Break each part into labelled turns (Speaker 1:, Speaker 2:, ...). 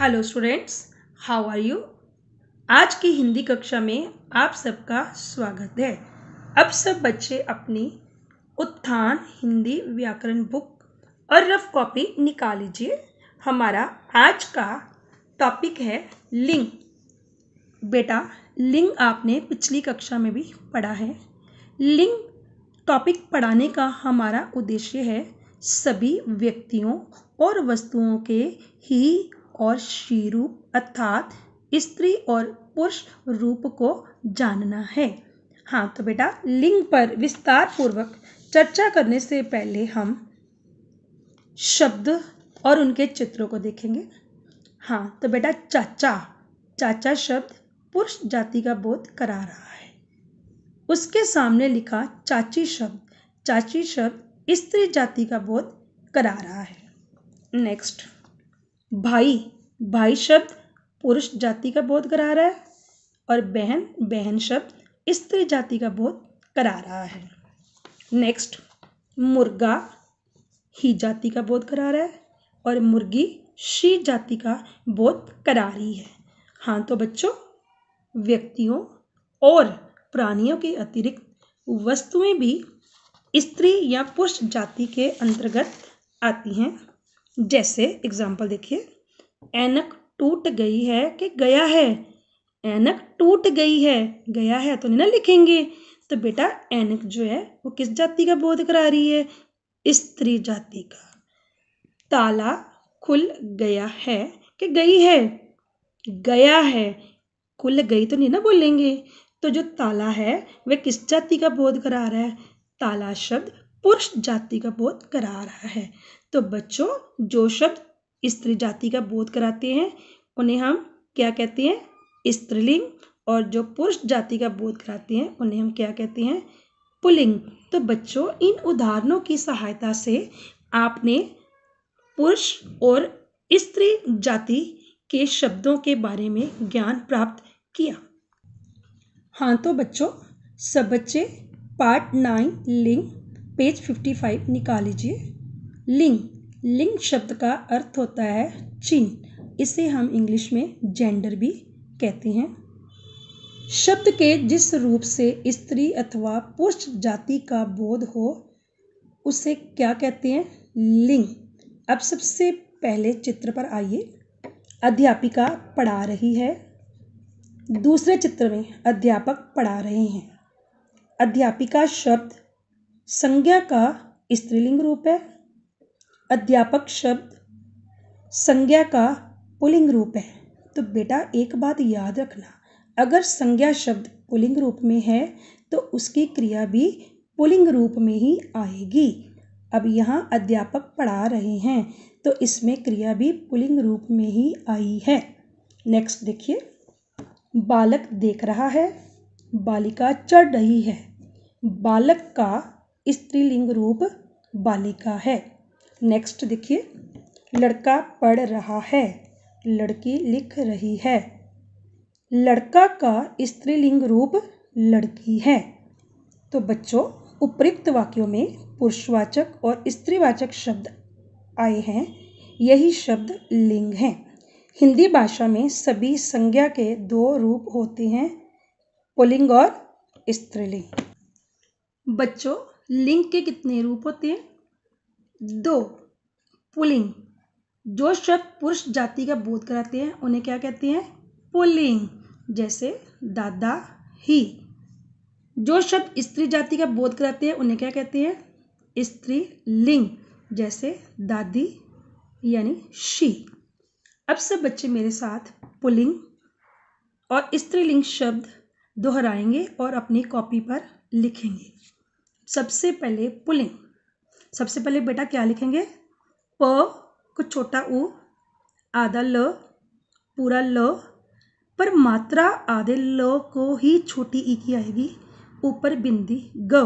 Speaker 1: hello students how are you आज की हिंदी कक्षा में आप सबका स्वागत है अब सब बच्चे अपनी उत्थान हिंदी व्याकरण बुक और रफ कॉपी निकाल लीजिए हमारा आज का टॉपिक है लिंग बेटा लिंग आपने पिछली कक्षा में भी पढ़ा है लिंग टॉपिक पढ़ाने का हमारा उद्देश्य है सभी व्यक्तियों और वस्तुओं के ही और श्री रूप अर्थात स्त्री और पुरुष रूप को जानना है हाँ तो बेटा लिंग पर विस्तार पूर्वक चर्चा करने से पहले हम शब्द और उनके चित्रों को देखेंगे हाँ तो बेटा चाचा चाचा शब्द पुरुष जाति का बोध करा रहा है उसके सामने लिखा चाची शब्द चाची शब्द स्त्री जाति का बोध करा रहा है नेक्स्ट भाई भाई शब्द पुरुष जाति का बोध करा रहा है और बहन बहन शब्द स्त्री जाति का बोध करा रहा है नेक्स्ट मुर्गा ही जाति का बोध करा रहा है और मुर्गी शी जाति का बोध करा रही है हाँ तो बच्चों व्यक्तियों और प्राणियों के अतिरिक्त वस्तुएं भी स्त्री या पुरुष जाति के अंतर्गत आती हैं जैसे एग्जाम्पल देखिए एनक टूट गई है कि गया है एनक टूट गई है गया है तो नहीं ना लिखेंगे तो बेटा एनक जो है वो किस जाति का बोध करा रही है स्त्री जाति का ताला खुल गया है कि गई है गया है खुल गई तो नहीं ना बोलेंगे तो जो ताला है वह किस जाति का बोध करा रहा है ताला शब्द पुरुष जाति का बोध करा रहा है तो बच्चों जो शब्द स्त्री जाति का बोध कराते हैं उन्हें हम क्या कहते हैं स्त्रीलिंग और जो पुरुष जाति का बोध कराते हैं उन्हें हम क्या कहते हैं पुलिंग तो बच्चों इन उदाहरणों की सहायता से आपने पुरुष और स्त्री जाति के शब्दों के बारे में ज्ञान प्राप्त किया हाँ तो बच्चों सब बच्चे part nine link page fifty five निकाल लीजिए लिंग लिंग शब्द का अर्थ होता है चिन्ह इसे हम इंग्लिश में जेंडर भी कहते हैं शब्द के जिस रूप से स्त्री अथवा पुरुष जाति का बोध हो उसे क्या कहते हैं लिंग अब सबसे पहले चित्र पर आइए अध्यापिका पढ़ा रही है दूसरे चित्र में अध्यापक पढ़ा रहे हैं अध्यापिका शब्द संज्ञा का स्त्रीलिंग रूप है अध्यापक शब्द संज्ञा का पुलिंग रूप है तो बेटा एक बात याद रखना अगर संज्ञा शब्द पुलिंग रूप में है तो उसकी क्रिया भी पुलिंग रूप में ही आएगी अब यहाँ अध्यापक पढ़ा रहे हैं तो इसमें क्रिया भी पुलिंग रूप में ही आई है नेक्स्ट देखिए बालक देख रहा है बालिका चढ़ रही है बालक का स्त्रीलिंग रूप बालिका है नेक्स्ट देखिए लड़का पढ़ रहा है लड़की लिख रही है लड़का का स्त्रीलिंग रूप लड़की है तो बच्चों उपयुक्त वाक्यों में पुरुषवाचक और स्त्रीवाचक शब्द आए हैं यही शब्द लिंग हैं हिंदी भाषा में सभी संज्ञा के दो रूप होते हैं पुलिंग और स्त्रीलिंग बच्चों लिंग के कितने रूप होते हैं दो पुलिंग जो शब्द पुरुष जाति का बोध कराते हैं उन्हें क्या कहते हैं पुलिंग जैसे दादा ही जो शब्द स्त्री जाति का बोध कराते हैं उन्हें क्या कहते हैं स्त्री लिंग जैसे दादी यानी शी अब सब बच्चे मेरे साथ पुलिंग और स्त्रीलिंग शब्द दोहराएंगे और अपनी कॉपी पर लिखेंगे सबसे पहले पुलिंग सबसे पहले बेटा क्या लिखेंगे प को छोटा उ आधा ल पूरा ल पर मात्रा आधे ल को ही छोटी ई की आएगी ऊपर बिंदी ग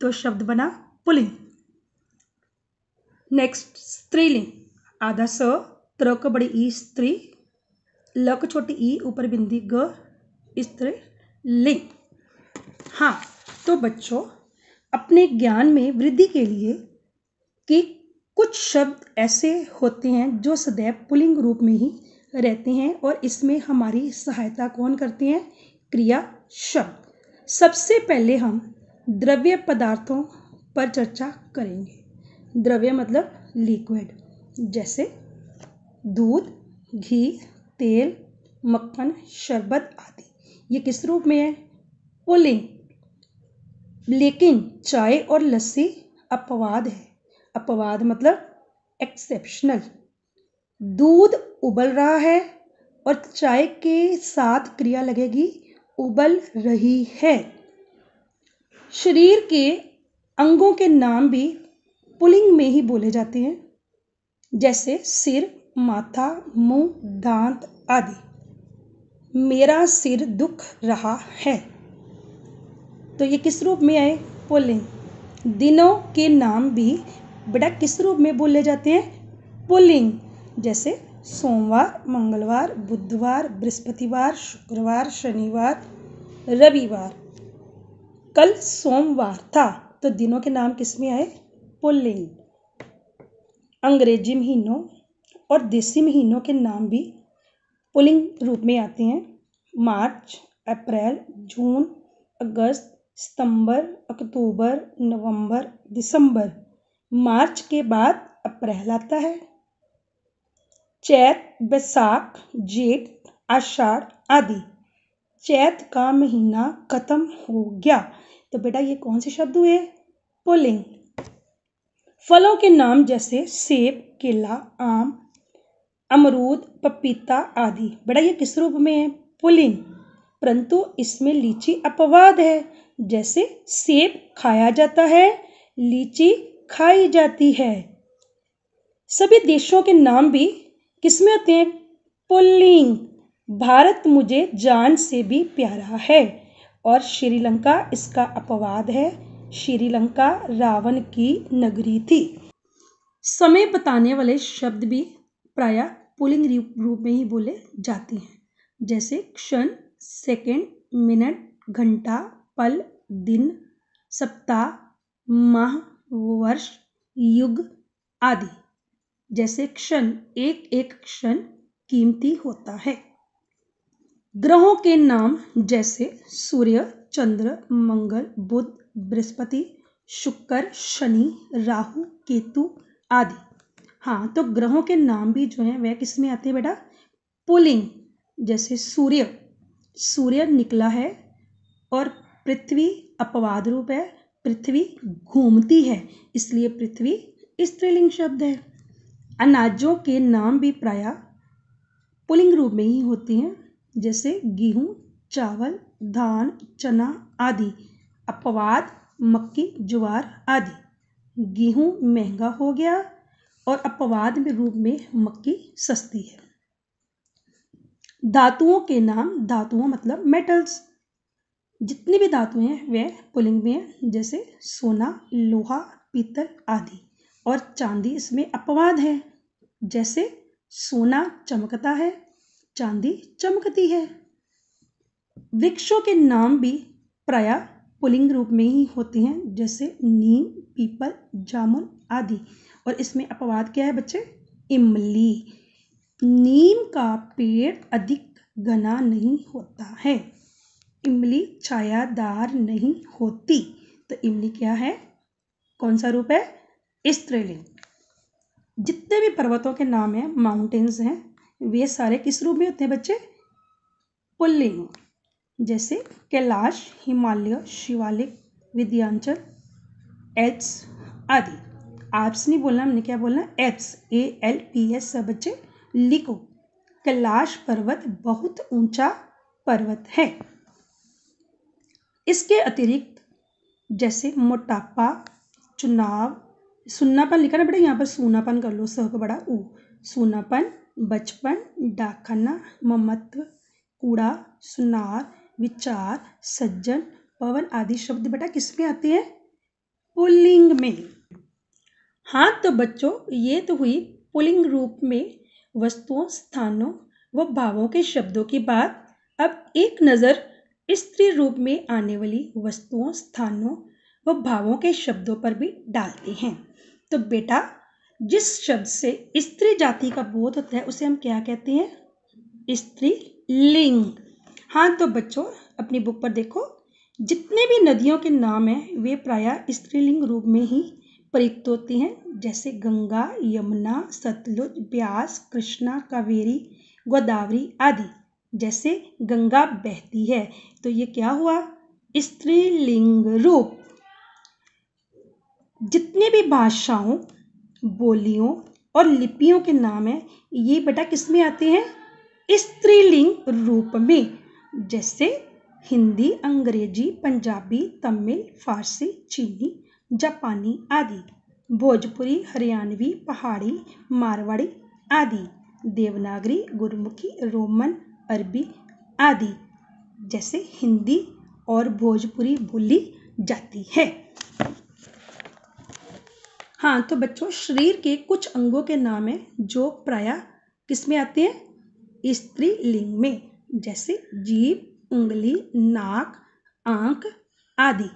Speaker 1: तो शब्द बना पुलिंग नेक्स्ट स्त्रीलिंग आधा स त्र को बड़ी ई स्त्री ल को छोटी ई ऊपर बिंदी ग स्त्री लिंग हाँ तो बच्चों अपने ज्ञान में वृद्धि के लिए कि कुछ शब्द ऐसे होते हैं जो सदैव पुलिंग रूप में ही रहते हैं और इसमें हमारी सहायता कौन करते हैं क्रिया शब्द सबसे पहले हम द्रव्य पदार्थों पर चर्चा करेंगे द्रव्य मतलब लिक्विड जैसे दूध घी तेल मक्खन शरबत आदि ये किस रूप में है पुलिंग लेकिन चाय और लस्सी अपवाद है अपवाद मतलब एक्सेप्शनल दूध उबल रहा है और चाय के साथ क्रिया लगेगी उबल रही है शरीर के अंगों के नाम भी पुलिंग में ही बोले जाते हैं जैसे सिर माथा मुंह दांत आदि मेरा सिर दुख रहा है तो ये किस रूप में आए पुलिंग दिनों के नाम भी बेटा किस रूप में बोले जाते हैं पुलिंग जैसे सोमवार मंगलवार बुधवार बृहस्पतिवार शुक्रवार शनिवार रविवार कल सोमवार था तो दिनों के नाम किस में आए पुलिंग अंग्रेजी महीनों और देसी महीनों के नाम भी पुलिंग रूप में आते हैं मार्च अप्रैल जून अगस्त सितंबर अक्टूबर नवंबर दिसंबर मार्च के बाद अप्रैल आता है चैत बैसाख जेठ आषाढ़ आदि चैत का महीना खत्म हो गया तो बेटा ये कौन से शब्द हुए पुलिंग फलों के नाम जैसे सेब केला आम अमरूद पपीता आदि बेटा ये किस रूप में है पुलिंग परंतु इसमें लीची अपवाद है जैसे सेब खाया जाता है लीची खाई जाती है सभी देशों के नाम भी किसमें होते हैं पुल्लिंग भारत मुझे जान से भी प्यारा है और श्रीलंका इसका अपवाद है श्रीलंका रावण की नगरी थी समय बताने वाले शब्द भी प्राय पुलिंग रूप में ही बोले जाते हैं जैसे क्षण सेकंड, मिनट घंटा पल दिन सप्ताह माह वर्ष युग आदि जैसे क्षण एक एक क्षण कीमती होता है ग्रहों के नाम जैसे सूर्य चंद्र मंगल बुध बृहस्पति शुक्र शनि राहु केतु आदि हाँ तो ग्रहों के नाम भी जो है वह किस में आते हैं बेटा पुलिंग जैसे सूर्य सूर्य निकला है और पृथ्वी अपवाद रूप है पृथ्वी घूमती है इसलिए पृथ्वी स्त्रीलिंग शब्द है अनाजों के नाम भी प्राय पुलिंग रूप में ही होती हैं जैसे गेहूँ चावल धान चना आदि अपवाद मक्की ज्वार आदि गेहूँ महंगा हो गया और अपवाद में रूप में मक्की सस्ती है धातुओं के नाम धातुओं मतलब मेटल्स जितने भी धातु हैं वे पुलिंग में हैं जैसे सोना लोहा पीतल आदि और चांदी इसमें अपवाद है जैसे सोना चमकता है चांदी चमकती है वृक्षों के नाम भी प्राय पुलिंग रूप में ही होते हैं जैसे नीम पीपल जामुन आदि और इसमें अपवाद क्या है बच्चे इमली नीम का पेड़ अधिक घना नहीं होता है इमली छायादार नहीं होती तो इमली क्या है कौन सा रूप है स्त्रीलिंग जितने भी पर्वतों के नाम हैं माउंटेन्स हैं वे सारे किस रूप में होते हैं बच्चे पुल्लिंग जैसे कैलाश हिमालय शिवालिक विद्यांचल एप्स आदि आप्स नहीं बोलना हमने क्या बोलना Alps A L P S सब बच्चे लिखो कैलाश पर्वत बहुत ऊंचा पर्वत है इसके अतिरिक्त जैसे मोटापा चुनाव सुन्नापन लिखा ना बेटा यहाँ पर सूनापन कर लो सह का बड़ा ऊ सूनापन बचपन डाकखाना ममत्व कूड़ा सुनार विचार सज्जन पवन आदि शब्द बेटा किस में आते हैं पुलिंग में हाँ तो बच्चों ये तो हुई पुलिंग रूप में वस्तुओं स्थानों व भावों के शब्दों की बात अब एक नज़र स्त्री रूप में आने वाली वस्तुओं स्थानों व भावों के शब्दों पर भी डालते हैं तो बेटा जिस शब्द से स्त्री जाति का बोध होता है उसे हम क्या कहते हैं स्त्री लिंग हाँ तो बच्चों अपनी बुक पर देखो जितने भी नदियों के नाम हैं वे प्रायः स्त्रीलिंग रूप में ही प्रयुक्त होती हैं जैसे गंगा यमुना सतलुज ब्यास कृष्णा कावेरी गोदावरी आदि जैसे गंगा बहती है तो ये क्या हुआ स्त्रीलिंग रूप जितने भी भाषाओं बोलियों और लिपियों के नाम हैं ये बेटा किस में आते हैं स्त्रीलिंग रूप में जैसे हिंदी अंग्रेजी पंजाबी तमिल फारसी चीनी जापानी आदि भोजपुरी हरियाणवी पहाड़ी मारवाड़ी आदि देवनागरी गुरमुखी रोमन अरबी आदि जैसे हिंदी और भोजपुरी बोली जाती है हाँ तो बच्चों शरीर के कुछ अंगों के नाम हैं जो प्रायः किस में आते हैं स्त्रीलिंग में जैसे जीप उंगली नाक आंख आदि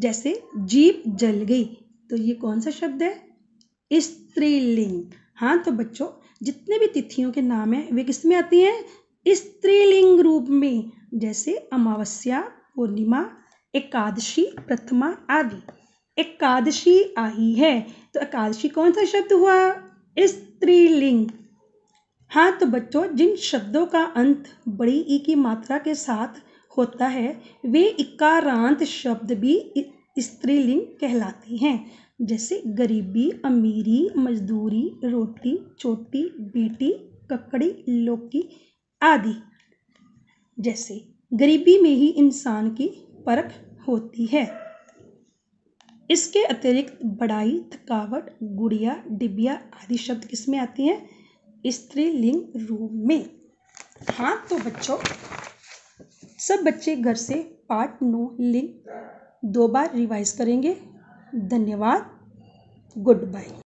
Speaker 1: जैसे जीप जल गई तो ये कौन सा शब्द है स्त्रीलिंग हाँ तो बच्चों जितने भी तिथियों के नाम हैं वे किस में आती हैं स्त्रीलिंग रूप में जैसे अमावस्या पूर्णिमा एकादशी प्रथमा आदि एकादशी आई है तो एकादशी कौन सा शब्द हुआ स्त्रीलिंग हाँ तो बच्चों जिन शब्दों का अंत बड़ी ई की मात्रा के साथ होता है वे इकारांत शब्द भी स्त्रीलिंग कहलाते हैं जैसे गरीबी अमीरी मजदूरी रोटी चोटी बेटी ककड़ी लौकी आदि जैसे गरीबी में ही इंसान की परख होती है इसके अतिरिक्त बड़ाई थकावट गुड़िया डिबिया आदि शब्द किस में आते हैं लिंग रूप में हाँ तो बच्चों सब बच्चे घर से पार्ट नो लिंग दो बार रिवाइज करेंगे धन्यवाद गुड बाय